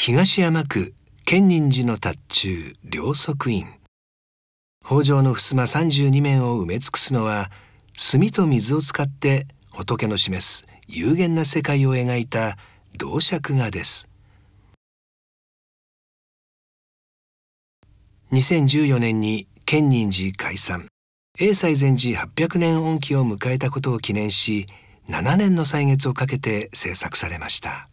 東山区建仁寺の達中両足院北条の襖32面を埋め尽くすのは墨と水を使って仏の示す有限な世界を描いた銅尺画です2014年に建仁寺解散永西禅寺800年恩期を迎えたことを記念し7年の歳月をかけて制作されました。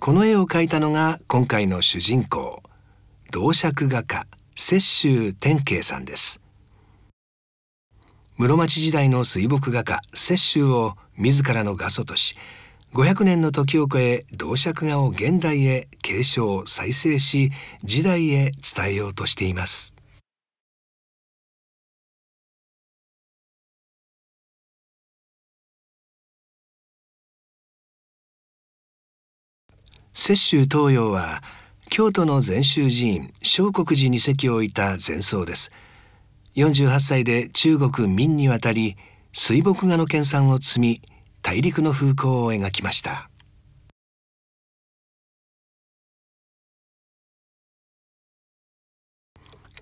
この絵を描いたのが今回の主人公同尺画家雪舟天慶さんです室町時代の水墨画家雪舟を自らの画素とし500年の時を超え同尺画を現代へ継承再生し時代へ伝えようとしています雪舟東洋は京都の禅宗寺院小国寺に席を置いた禅僧です48歳で中国明に渡り水墨画の研鑽を積み大陸の風光を描きました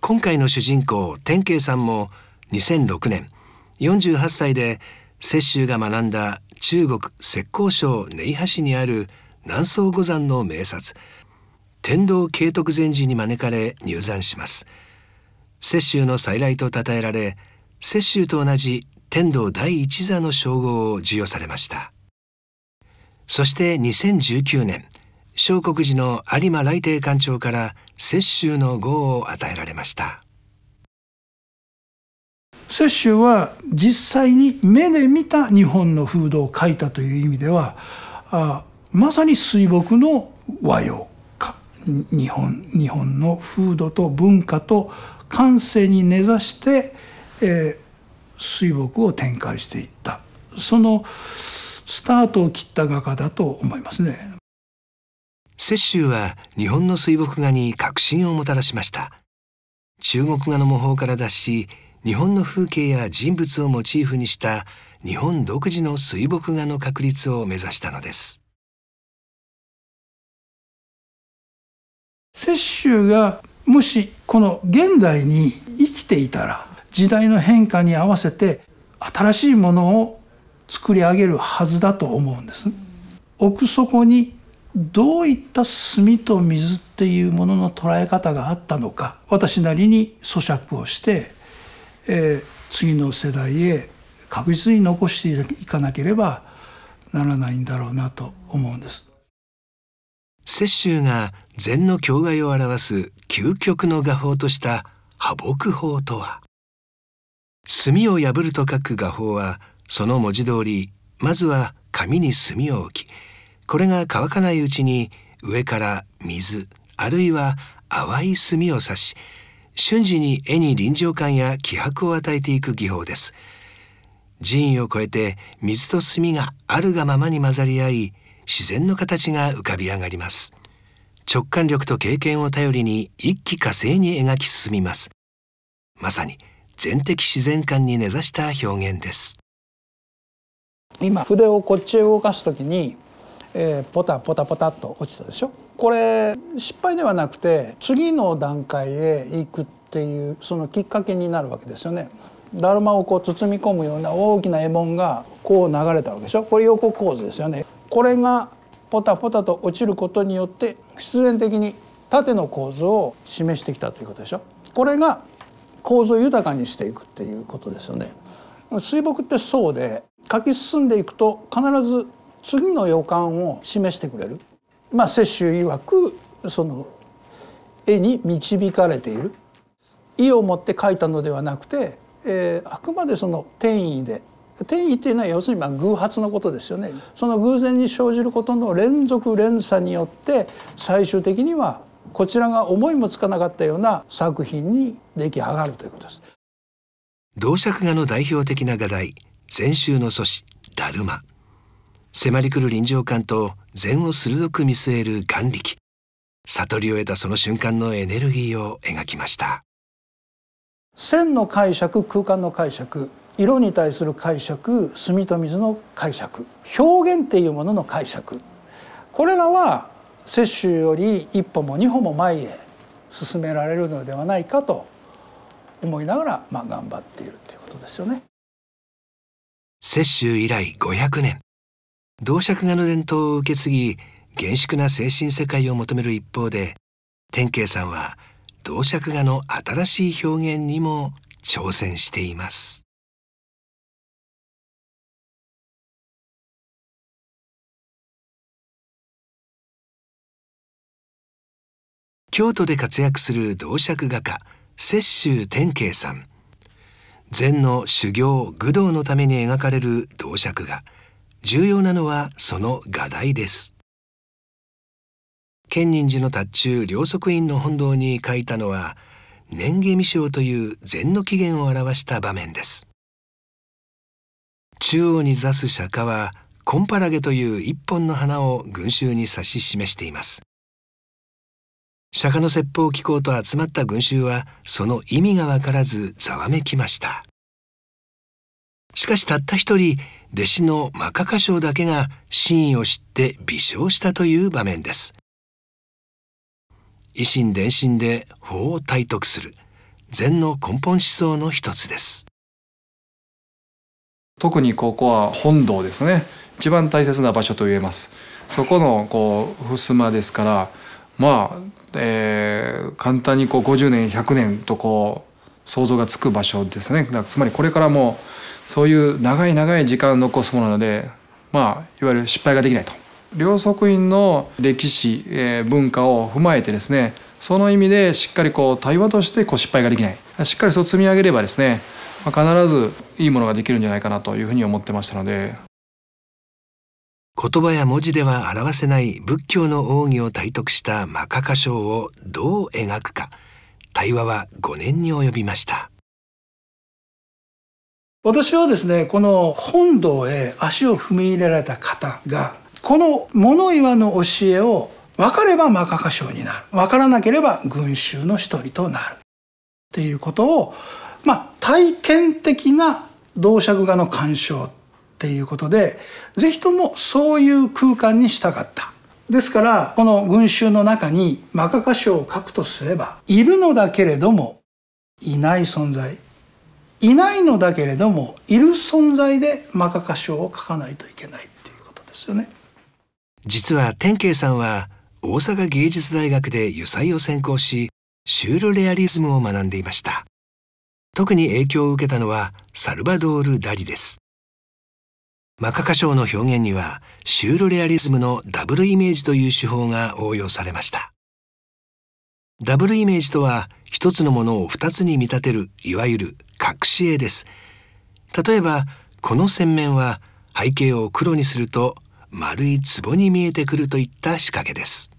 今回の主人公天慶さんも2006年48歳で雪舟が学んだ中国浙江省寧波市にある「南宋五山の名刹天道慶徳禅寺に招かれ入山します雪舟の再来と称えられ雪舟と同じ天道第一座の称号を授与されましたそして2019年小国寺の有馬来亭館長から雪舟の号を与えられました雪舟は実際に目で見た日本の風土を書いたという意味ではあまさに水墨の和洋化日本日本の風土と文化と感性に根ざして、えー、水墨を展開していったそのスタートを切った画家だと思いますね。雪舟は日本の水墨画に革新をもたらしました中国画の模倣から脱し日本の風景や人物をモチーフにした日本独自の水墨画の確立を目指したのです雪舟がもしこの現代に生きていたら時代の変化に合わせて新しいものを作り上げるはずだと思うんです。奥底にどういった炭と水っていうものの捉え方があったのか私なりに咀嚼をして、えー、次の世代へ確実に残していかなければならないんだろうなと思うんです。雪舟が禅の境界を表す究極の画法とした破木法とは墨を破ると書く画法はその文字通りまずは紙に墨を置きこれが乾かないうちに上から水あるいは淡い墨を刺し瞬時に絵に臨場感や気迫を与えていく技法です寺院を越えて水と墨があるがままに混ざり合い自然の形が浮かび上がります直感力と経験を頼りに一気火星に描き進みますまさに全的自然観に根ざした表現です今筆をこっちへ動かすときに、えー、ポタポタポタと落ちたでしょこれ失敗ではなくて次の段階へ行くっていうそのきっかけになるわけですよねだるまをこう包み込むような大きな絵文がこう流れたわけでしょこれ横構図ですよねこれがポタポタと落ちることによって必然的に縦の構造を示してきたということでしょこれが構造を豊かにしていくっていうことですよね水墨ってそうで書き進んでいくと必ず次の予感を示してくれるまあ雪舟曰くその絵に導かれている意を持って描いたのではなくて、えー、あくまでその転移で転移っていうのは要するにまあ偶発のことですよねその偶然に生じることの連続連鎖によって最終的にはこちらが思いもつかなかったような作品に出来上がるということです動尺画の代表的な画題禅宗の祖師だるま迫り来る臨場感と禅を鋭く見据える眼力悟りを得たその瞬間のエネルギーを描きました線の解釈空間の解釈色に対する解釈墨と水の解釈表現っていうものの解釈これらは摂取より一歩も二歩も前へ進められるのではないかと思いながら、まあ、頑張っているということですよね。摂取以来500年同尺画の伝統を受け継ぎ厳粛な精神世界を求める一方で天慶さんは同尺画の新しい表現にも挑戦しています。京都で活躍する同釈画家雪舟天慶さん禅の修行愚道のために描かれる同釈画重要なのはその画題です建仁寺の達中両側院の本堂に書いたのは年下未章という禅の起源を表した場面です中央に座す釈迦はコンパラゲという一本の花を群衆に指し示しています釈迦の説法を聞こうと集まった群衆はその意味がわからずざわめきましたしかしたった一人弟子のマカカ将だけが真意を知って微笑したという場面です維新伝心で法を体得する禅の根本思想の一つです特にここは本堂ですね一番大切な場所と言えますそこのこう襖ですからまあ、えー、簡単にこう50年100年とこう想像がつく場所ですねつまりこれからもそういう長い長い時間を残すものなので、まあ、いわゆる失敗ができないと。両側院の歴史、えー、文化を踏まえてですねその意味でしっかりこう対話としてこう失敗ができないしっかりそう積み上げればですね、まあ、必ずいいものができるんじゃないかなというふうに思ってましたので。言葉や文字では表せない仏教の奥義を体得したマカカウをどう描くか対話は5年に及びました私はですねこの本堂へ足を踏み入れられた方がこの物岩の教えを分かればマカカウになる分からなければ群衆の一人となるっていうことをまあ体験的な動尺画の鑑賞っていうことでぜひともそういう空間にしたかった。ですからこの群衆の中にマカカシを書くとすればいるのだけれどもいない存在いないのだけれどもいる存在でマカカシを書かないといけないっていうことですよね。実は天慶さんは大阪芸術大学で油彩を専攻しシュールレアリズムを学んでいました特に影響を受けたのはサルバドール・ダリですマカカ賞の表現にはシュールレアリズムのダブルイメージという手法が応用されましたダブルイメージとは一つのものを二つに見立てるいわゆる隠し絵です例えばこの洗面は背景を黒にすると丸い壺に見えてくるといった仕掛けです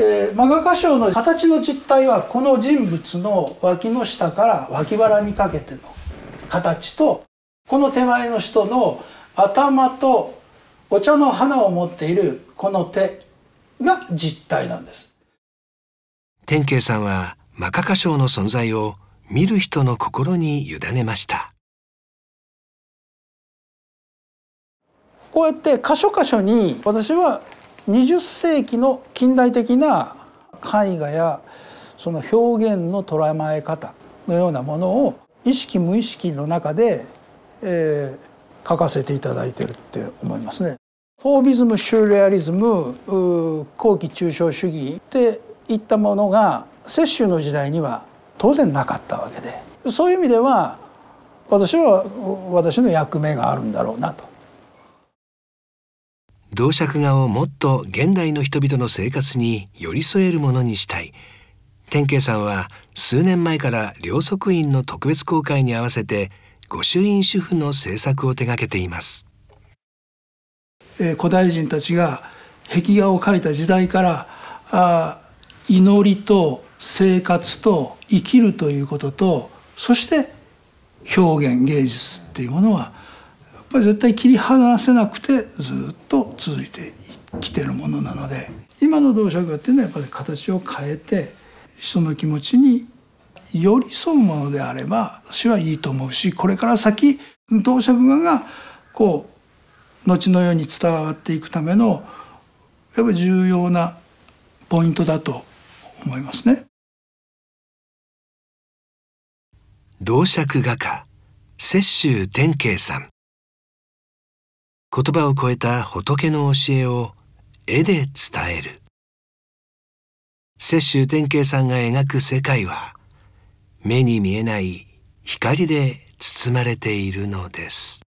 えー、マガカ賞の形の実態はこの人物の脇の下から脇腹にかけての形とこの手前の人の頭とお茶の花を持っているこの手が実体なんです。天慶さんはマカカショウの存在を見る人の心に委ねました。こうやって箇所箇所に私は20世紀の近代的な絵画やその表現の捉え方のようなものを意識無意識の中でえー、書かせていただいてるって思いますね。フォービズムシューレアリズム後期抽象主義っていったものが摂取の時代には当然なかったわけでそういう意味では私は私の役目があるんだろうなと。同釈画をもっと現代の人々の生活に寄り添えるものにしたい天慶さんは数年前から両側院の特別公開に合わせて御朱印主婦の制作を手掛けています、えー、古代人たちが壁画を描いた時代からあ祈りと生活と生きるということとそして表現芸術っていうものはやっぱり絶対切り離せなくてずっと続いてきてるものなので今の同社学っていうのはやっぱり形を変えて人の気持ちに寄り添うものであれば私はいいと思うしこれから先同釈画がこう後のように伝わっていくためのやっぱり重要なポイントだと思いますね。同釈画家雪舟天慶さん言葉を超えた仏の教えを絵で伝える雪舟天慶さんが描く世界は目に見えない光で包まれているのです。